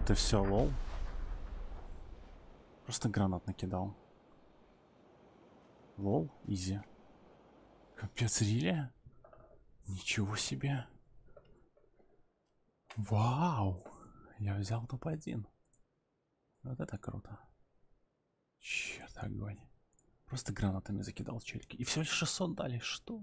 Вот и все, лол. Просто гранат накидал. Лол, изи. Капец, рили? Ничего себе. Вау! Я взял топ-1. Вот это круто. Черт, огонь. Просто гранатами закидал челики. И всего лишь 600 дали, что?